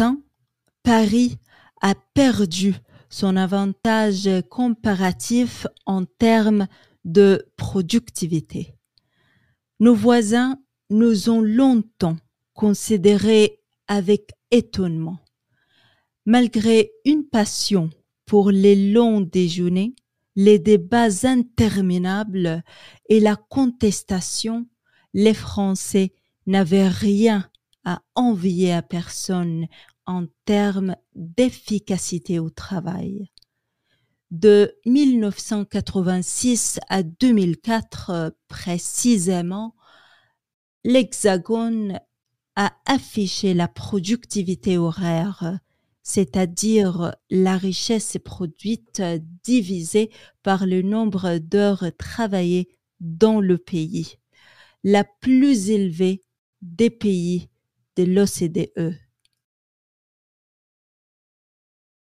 ans, Paris a perdu son avantage comparatif en termes de productivité. Nos voisins nous ont longtemps considérés avec étonnement. Malgré une passion pour les longs déjeuners, les débats interminables et la contestation, les Français n'avaient rien à envier à personne en termes d'efficacité au travail. De 1986 à 2004 euh, précisément, l'Hexagone a affiché la productivité horaire, c'est-à-dire la richesse produite divisée par le nombre d'heures travaillées dans le pays, la plus élevée des pays de l'OCDE.